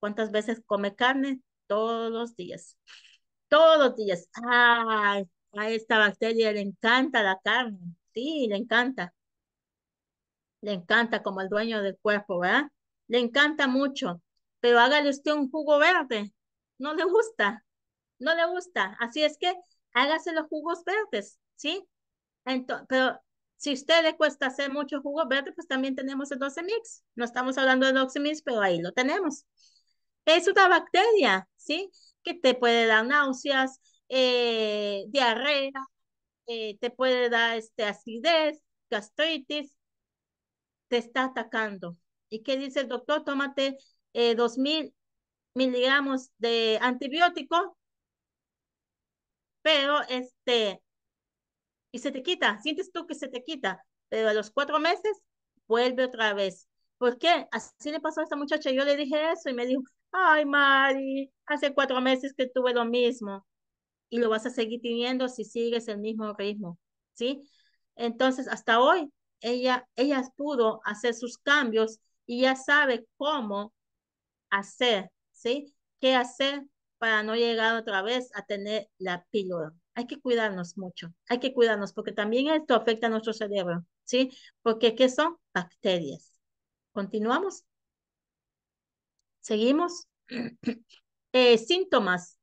cuántas veces come carne todos los días. Todos los días. Ay, a esta bacteria le encanta la carne. Sí, le encanta. Le encanta como el dueño del cuerpo, ¿verdad? le encanta mucho, pero hágale usted un jugo verde, no le gusta, no le gusta. Así es que hágase los jugos verdes, ¿sí? pero si a usted le cuesta hacer mucho jugo verde, pues también tenemos el 12 mix. No estamos hablando del 12 mix, pero ahí lo tenemos. Es una bacteria, ¿sí? Que te puede dar náuseas, eh, diarrea, eh, te puede dar este, acidez, gastritis. Te está atacando, ¿Y qué dice el doctor? Tómate eh, 2000 miligramos de antibiótico, pero este, y se te quita, sientes tú que se te quita, pero a los cuatro meses vuelve otra vez. ¿Por qué? Así le pasó a esta muchacha, yo le dije eso y me dijo, ay Mari, hace cuatro meses que tuve lo mismo y lo vas a seguir teniendo si sigues el mismo ritmo, ¿sí? Entonces, hasta hoy, ella, ella pudo hacer sus cambios y ya sabe cómo hacer, ¿sí? ¿Qué hacer para no llegar otra vez a tener la píldora? Hay que cuidarnos mucho, hay que cuidarnos porque también esto afecta a nuestro cerebro, ¿sí? Porque ¿qué son? Bacterias. ¿Continuamos? ¿Seguimos? Eh, síntomas.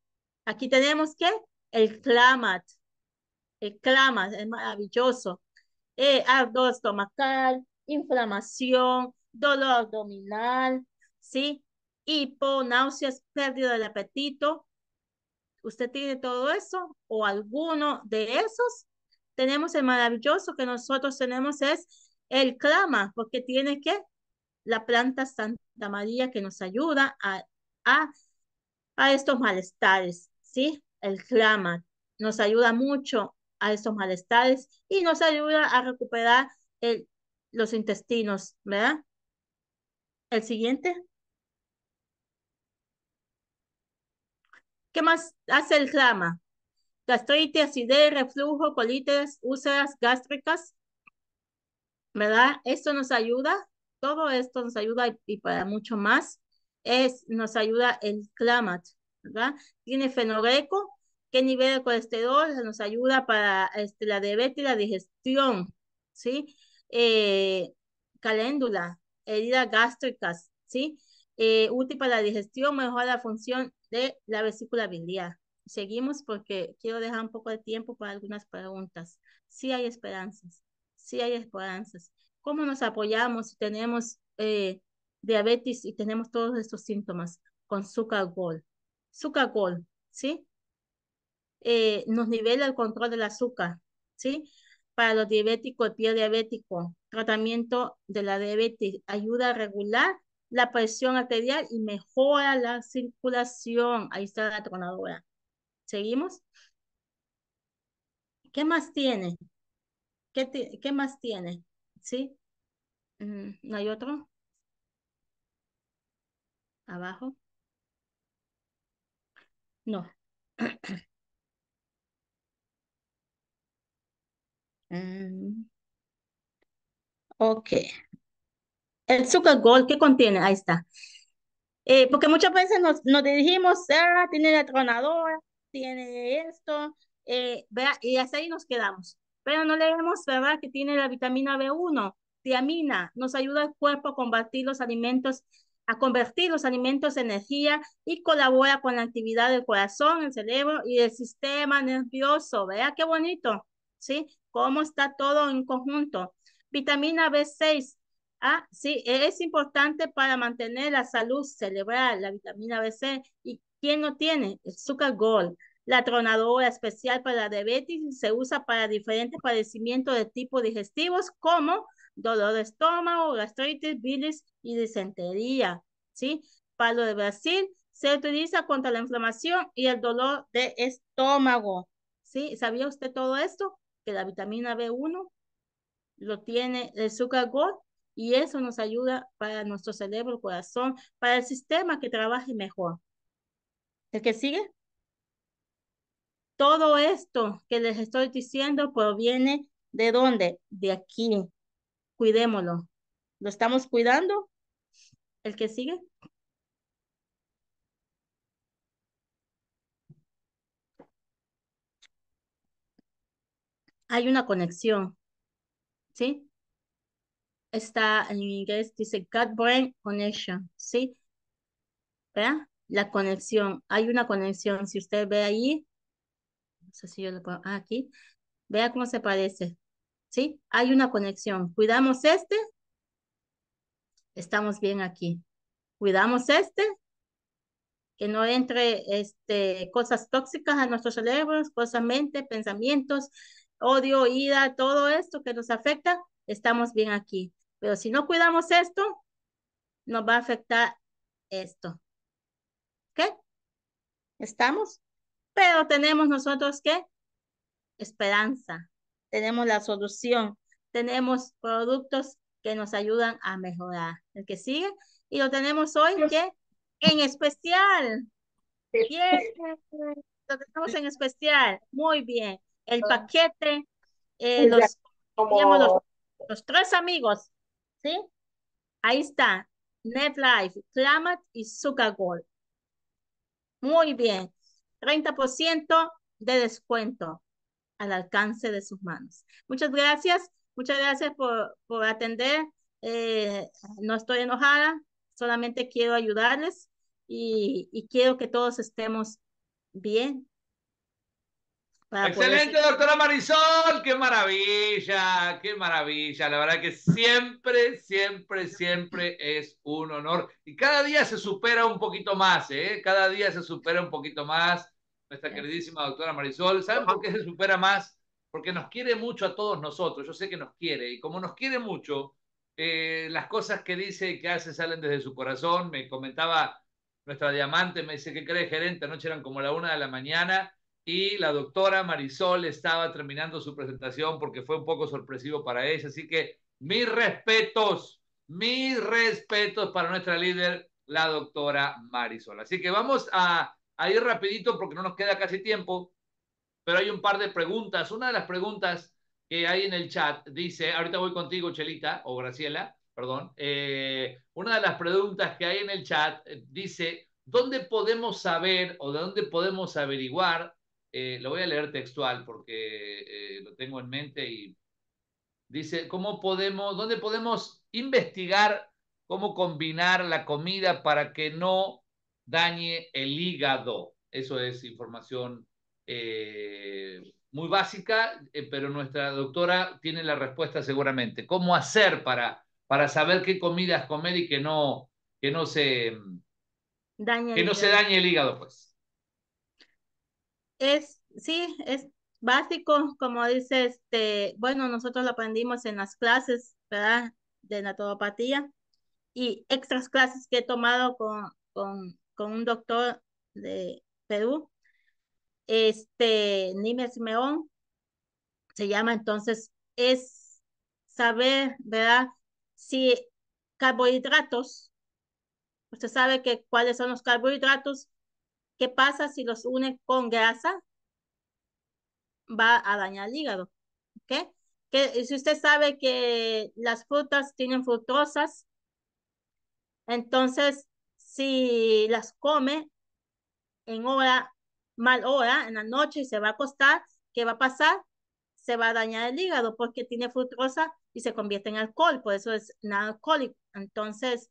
Aquí tenemos que el clamat. El clamat es maravilloso. Eh, ardor estomacal, inflamación, dolor abdominal, ¿sí? Hipo, náuseas, pérdida del apetito. ¿Usted tiene todo eso o alguno de esos? Tenemos el maravilloso que nosotros tenemos es el clama, porque tiene que la planta Santa María que nos ayuda a, a, a estos malestares, ¿sí? El clama nos ayuda mucho a estos malestares y nos ayuda a recuperar el, los intestinos, ¿verdad? El siguiente. ¿Qué más hace el clama? Gastritis, acidez, reflujo, colitis, úlceras gástricas. ¿Verdad? Esto nos ayuda. Todo esto nos ayuda y, para mucho más. Es, nos ayuda el clamat. ¿Verdad? Tiene fenogreco ¿qué nivel de colesterol nos ayuda para este, la diabetes y la digestión. ¿Sí? Eh, caléndula, heridas gástricas, ¿sí? Eh, útil para la digestión, mejora la función de la vesícula biliar. Seguimos porque quiero dejar un poco de tiempo para algunas preguntas. Sí hay esperanzas, sí hay esperanzas. ¿Cómo nos apoyamos si tenemos eh, diabetes y tenemos todos estos síntomas? Con Sucar Gold, ¿sí? Eh, nos nivela el control del azúcar, ¿sí? Para los diabéticos, el pie diabético, tratamiento de la diabetes ayuda a regular la presión arterial y mejora la circulación. Ahí está la tronadora. ¿Seguimos? ¿Qué más tiene? ¿Qué, qué más tiene? ¿Sí? Mm, ¿No hay otro? Abajo. No. Mm. Ok. El sugar gold, ¿qué contiene? Ahí está. Eh, porque muchas veces nos, nos dirigimos, tiene la tronadora, tiene esto, eh, y hasta ahí nos quedamos. Pero no leemos, ¿verdad? Que tiene la vitamina B1, tiamina, nos ayuda al cuerpo a combatir los alimentos a convertir los alimentos en energía y colabora con la actividad del corazón, el cerebro y el sistema nervioso. Vea qué bonito, ¿sí? Cómo está todo en conjunto. Vitamina B6. Ah, sí, e, es importante para mantener la salud cerebral, la vitamina B6. ¿Y quién no tiene? El Zucker Gold. La tronadora especial para la diabetes se usa para diferentes padecimientos de tipo digestivos como dolor de estómago, gastritis, bilis y disentería. ¿sí? Palo de Brasil se utiliza contra la inflamación y el dolor de estómago. ¿sí? ¿Sabía usted todo esto? Que la vitamina B1 lo tiene el sugar gold y eso nos ayuda para nuestro cerebro, corazón, para el sistema que trabaje mejor. ¿El que sigue? Todo esto que les estoy diciendo proviene de dónde? De aquí. Cuidémoslo. ¿Lo estamos cuidando? ¿El que sigue? Hay una conexión ¿sí? Está en inglés, dice god brain connection, ¿sí? ¿Verdad? La conexión, hay una conexión, si usted ve ahí, no si yo lo puedo, ah, aquí, vea cómo se parece, ¿sí? Hay una conexión, cuidamos este, estamos bien aquí, cuidamos este, que no entre este, cosas tóxicas a nuestros cerebros, cosas mente, pensamientos, odio, ida, todo esto que nos afecta, estamos bien aquí. Pero si no cuidamos esto, nos va a afectar esto. ¿Qué? ¿Estamos? Pero tenemos nosotros qué? Esperanza. Tenemos la solución. Tenemos productos que nos ayudan a mejorar. El que sigue. Y lo tenemos hoy ¿qué? en especial. Bien. Lo tenemos en especial. Muy bien el ah. paquete, eh, los, los, tres amigos, ¿sí? Ahí está, NetLife, Clamat y Sucagol. Muy bien, 30% de descuento al alcance de sus manos. Muchas gracias, muchas gracias por, por atender. Eh, no estoy enojada, solamente quiero ayudarles y, y quiero que todos estemos bien Ah, Excelente, doctora Marisol, qué maravilla, qué maravilla. La verdad que siempre, siempre, siempre es un honor. Y cada día se supera un poquito más, ¿eh? Cada día se supera un poquito más nuestra queridísima doctora Marisol. ¿Saben por qué se supera más? Porque nos quiere mucho a todos nosotros, yo sé que nos quiere. Y como nos quiere mucho, eh, las cosas que dice y que hace salen desde su corazón. Me comentaba nuestra diamante, me dice, que cree, gerente? Anoche eran como la una de la mañana y la doctora Marisol estaba terminando su presentación porque fue un poco sorpresivo para ella. Así que mis respetos, mis respetos para nuestra líder, la doctora Marisol. Así que vamos a, ir rapidito porque no nos queda casi tiempo, pero hay un par de preguntas. Una de las preguntas que hay en el chat dice, ahorita voy contigo, Chelita, o Graciela, perdón. Eh, una de las preguntas que hay en el chat eh, dice, ¿dónde podemos saber o de dónde podemos averiguar eh, lo voy a leer textual porque eh, lo tengo en mente y dice, ¿cómo podemos, dónde podemos investigar cómo combinar la comida para que no dañe el hígado? Eso es información eh, muy básica, pero nuestra doctora tiene la respuesta seguramente. ¿Cómo hacer para, para saber qué comidas comer y que no, que no se... que no se dañe el hígado, pues. Es, sí, es básico, como dice, este, bueno, nosotros lo aprendimos en las clases, ¿verdad? De naturopatía y extras clases que he tomado con, con, con un doctor de Perú, este, nimes meón se llama entonces, es saber, ¿verdad? Si carbohidratos, usted sabe que cuáles son los carbohidratos ¿Qué pasa si los une con grasa? Va a dañar el hígado. ¿Ok? Que, eh, si usted sabe que las frutas tienen fructosas, entonces si las come en hora, mal hora, en la noche y se va a acostar, ¿qué va a pasar? Se va a dañar el hígado porque tiene fructosa y se convierte en alcohol, por eso es nada alcohólico. Entonces,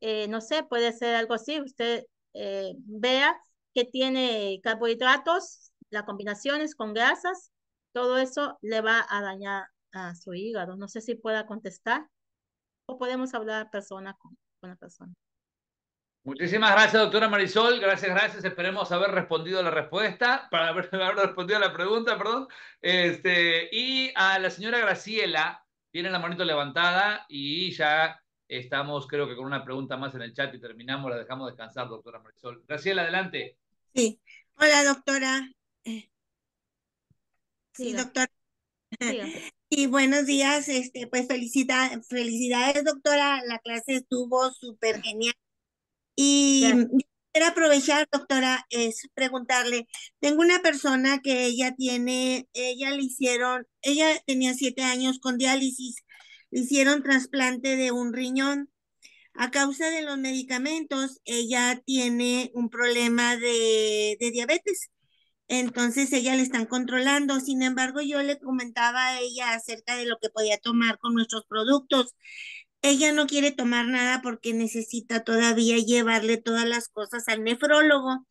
eh, no sé, puede ser algo así, usted eh, vea tiene carbohidratos, las combinaciones con grasas, todo eso le va a dañar a su hígado. No sé si pueda contestar o podemos hablar persona con, la persona. Muchísimas gracias, doctora Marisol. Gracias, gracias. Esperemos haber respondido la respuesta, para haber, respondido la pregunta, perdón. Este, y a la señora Graciela, tiene la manito levantada y ya estamos, creo que con una pregunta más en el chat y terminamos, la dejamos descansar, doctora Marisol. Graciela, adelante. Sí. Hola, doctora. Eh, sí, doctora. Y buenos días, este, pues felicita, felicidades, doctora. La clase estuvo súper genial. Y quiero aprovechar, doctora, es preguntarle, tengo una persona que ella tiene, ella le hicieron, ella tenía siete años con diálisis, le hicieron trasplante de un riñón a causa de los medicamentos, ella tiene un problema de, diabetes. Entonces ella le están controlando. Sin embargo, yo le comentaba a ella acerca de lo que podía tomar con nuestros productos. Ella no quiere tomar nada porque necesita todavía llevarle todas las cosas al nefrólogo.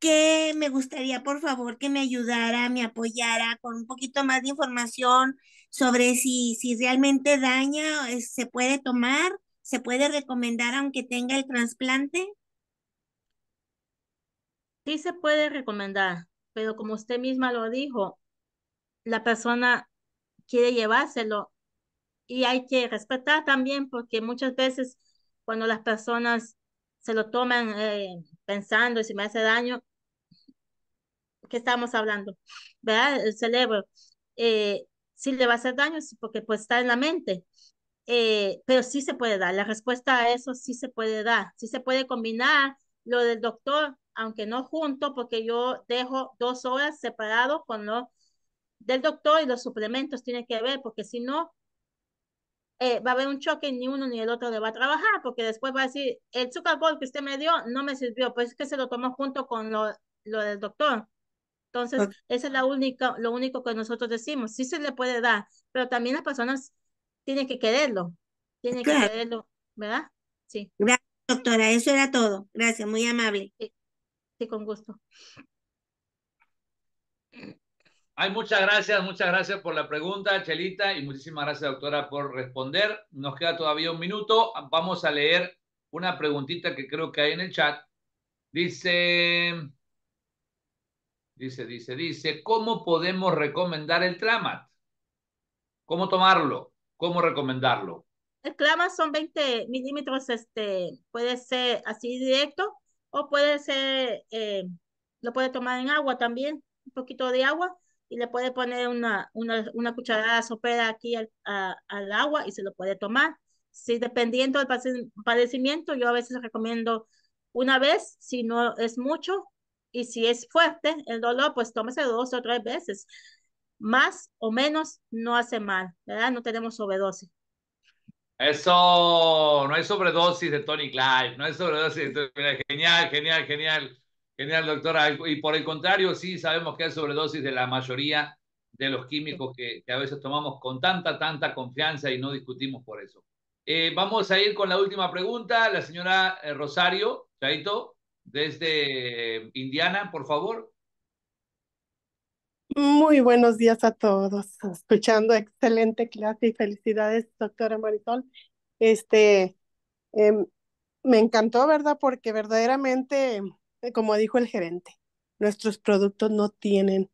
Que me gustaría, por favor, que me ayudara, me apoyara con un poquito más de información sobre si, si realmente daña, se puede tomar ¿Se puede recomendar aunque tenga el trasplante? Sí se puede recomendar, pero como usted misma lo dijo, la persona quiere llevárselo y hay que respetar también porque muchas veces cuando las personas se lo toman eh, pensando si me hace daño, ¿qué estamos hablando? ¿Verdad? El cerebro. Eh, si le va a hacer daño, porque pues está en la mente. Eh, pero sí se puede dar, la respuesta a eso sí se puede dar, sí se puede combinar lo del doctor, aunque no junto, porque yo dejo dos horas separado con lo del doctor y los suplementos tiene que ver, porque si no, eh, va a haber un choque, ni uno ni el otro le va a trabajar, porque después va a decir, el Sugar que usted me dio no me sirvió, pues es que se lo tomó junto con lo, lo del doctor. Entonces, esa eso es la única, lo único que nosotros decimos, sí se le puede dar, pero también las personas tiene que quererlo, tiene que quererlo, ¿verdad? Sí. Gracias, doctora, eso era todo. Gracias, muy amable. Sí, sí con gusto. Ay, muchas gracias, muchas gracias por la pregunta, Chelita, y muchísimas gracias, doctora, por responder. Nos queda todavía un minuto. Vamos a leer una preguntita que creo que hay en el chat. Dice, dice, dice, dice, ¿cómo podemos recomendar el Tramat? ¿Cómo tomarlo? ¿Cómo recomendarlo? El clama son 20 milímetros, este, puede ser así directo o puede ser, eh, lo puede tomar en agua también, un poquito de agua y le puede poner una, una, una cucharada sopera aquí al, al, agua y se lo puede tomar. Si dependiendo del padecimiento, yo a veces recomiendo una vez, si no es mucho, y si es fuerte el dolor, pues tómese dos o tres veces más o menos no hace mal, ¿verdad? No tenemos sobredosis. Eso, no hay sobredosis de Tony Clyde, no hay sobredosis de Tony Genial, genial, genial, genial, doctora. Y por el contrario, sí sabemos que hay sobredosis de la mayoría de los químicos que, a veces tomamos con tanta, tanta confianza y no discutimos por eso. Eh, vamos a ir con la última pregunta, la señora eh, Rosario, Chaito, desde eh, Indiana, por favor. Muy buenos días a todos. Escuchando excelente clase y felicidades, doctora Marisol. Este, em, me encantó, ¿verdad? Porque verdaderamente, eh, como dijo el gerente, nuestros productos no tienen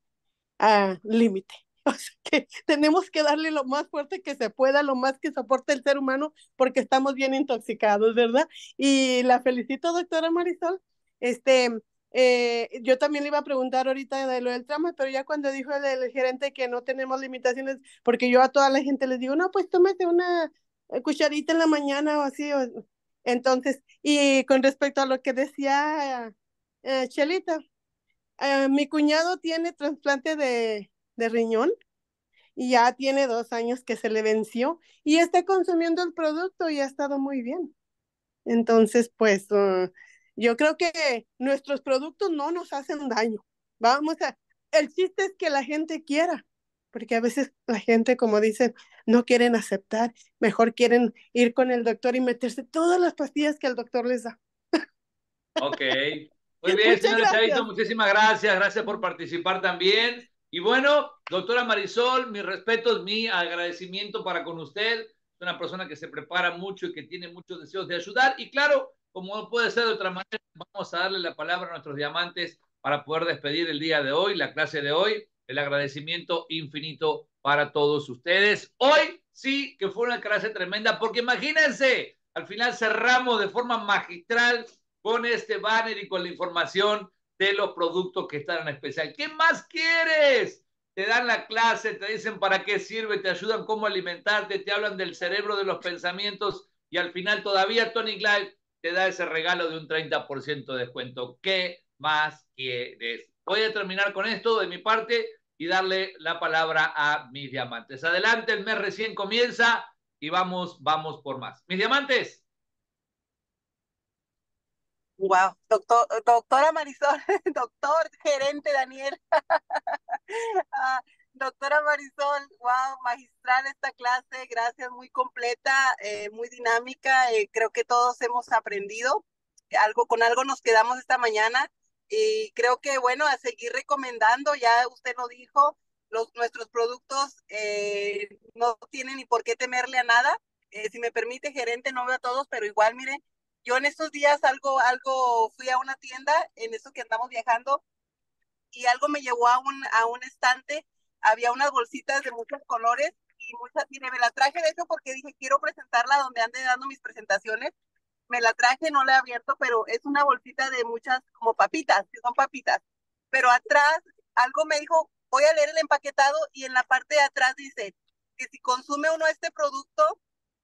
ah, límite. que tenemos que darle lo más fuerte que se pueda, lo más que soporte el ser humano, porque estamos bien intoxicados, ¿verdad? Y la felicito, doctora Marisol. Este, eh, yo también le iba a preguntar ahorita de lo del tramo, pero ya cuando dijo el, gerente que no tenemos limitaciones, porque yo a toda la gente les digo, no, pues tómate una eh, cucharita en la mañana o así. entonces, y con respecto a lo que decía eh, Chelita, eh, mi cuñado tiene trasplante de, de riñón y ya tiene dos años que se le venció y está consumiendo el producto y ha estado muy bien. Entonces, pues... Uh, yo creo que nuestros productos no nos hacen daño. Vamos a, el chiste es que la gente quiera, porque a veces la gente, como dicen, no quieren aceptar, mejor quieren ir con el doctor y meterse todas las pastillas que el doctor les da. Ok. Muy bien, señor muchísimas gracias. Gracias por participar también. Y bueno, doctora Marisol, mis respetos, mi agradecimiento para con usted. Es una persona que se prepara mucho y que tiene muchos deseos de ayudar. Y claro, como no puede ser de otra manera, vamos a darle la palabra a nuestros diamantes para poder despedir el día de hoy, la clase de hoy. El agradecimiento infinito para todos ustedes. Hoy sí que fue una clase tremenda, porque imagínense, al final cerramos de forma magistral con este banner y con la información de los productos que están en especial. ¿Qué más quieres? Te dan la clase, te dicen para qué sirve, te ayudan cómo alimentarte, te hablan del cerebro, de los pensamientos y al final todavía Tony Live te da ese regalo de un 30% de descuento. ¿Qué más quieres? Voy a terminar con esto de mi parte y darle la palabra a mis diamantes. Adelante, el mes recién comienza y vamos, vamos por más. Mis diamantes. Wow, doctor, doctora Marisol, doctor gerente Daniel. Ah, Doctora Marisol, wow, magistral esta clase, gracias, muy completa, eh, muy dinámica, eh, creo que todos hemos aprendido, eh, algo con algo nos quedamos esta mañana y creo que bueno, a seguir recomendando, ya usted lo dijo, los, nuestros productos no tienen ni por qué temerle a nada, si me permite gerente, no veo a todos, pero igual miren, yo en estos días algo, algo fui a una tienda en eso que andamos viajando y algo me llevó a un, a un estante había unas bolsitas de muchos colores y muchas tiene. Me la traje de hecho porque dije, quiero presentarla donde ande dando mis presentaciones. Me la traje, no la he abierto, pero es una bolsita de muchas como papitas, que son papitas. Pero atrás, algo me dijo, voy a leer el empaquetado y en la parte de atrás dice que si consume uno este producto,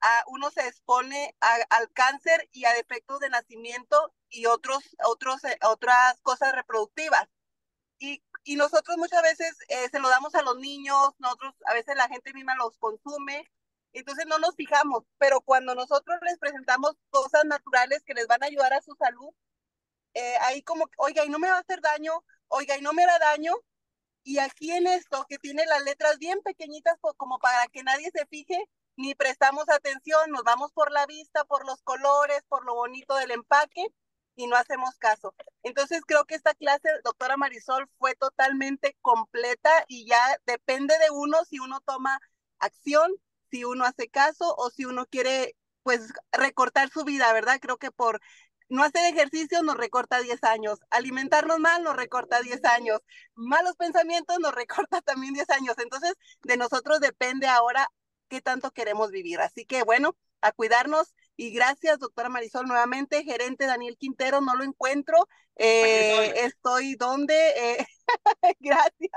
a uno se expone al cáncer y a defectos de nacimiento y otros, otros, eh, otras cosas reproductivas. Y y nosotros muchas veces eh, se lo damos a los niños, nosotros a veces la gente misma los consume, entonces no nos fijamos, pero cuando nosotros les presentamos cosas naturales que les van a ayudar a su salud, eh, ahí como, oiga, y no me va a hacer daño, oiga, y no me hará daño, y aquí en esto que tiene las letras bien pequeñitas como para que nadie se fije, ni prestamos atención, nos vamos por la vista, por los colores, por lo bonito del empaque, y no hacemos caso. Entonces creo que esta clase, doctora Marisol, fue totalmente completa y ya depende de uno si uno toma acción, si uno hace caso o si uno quiere pues recortar su vida, ¿verdad? Creo que por no hacer ejercicio nos recorta 10 años, alimentarnos mal nos recorta 10 años, malos pensamientos nos recorta también 10 años. Entonces, de nosotros depende ahora qué tanto queremos vivir. Así que bueno, a cuidarnos, y gracias, doctora Marisol, nuevamente, gerente Daniel Quintero, no lo encuentro. estoy eh, donde. Eh, gracias.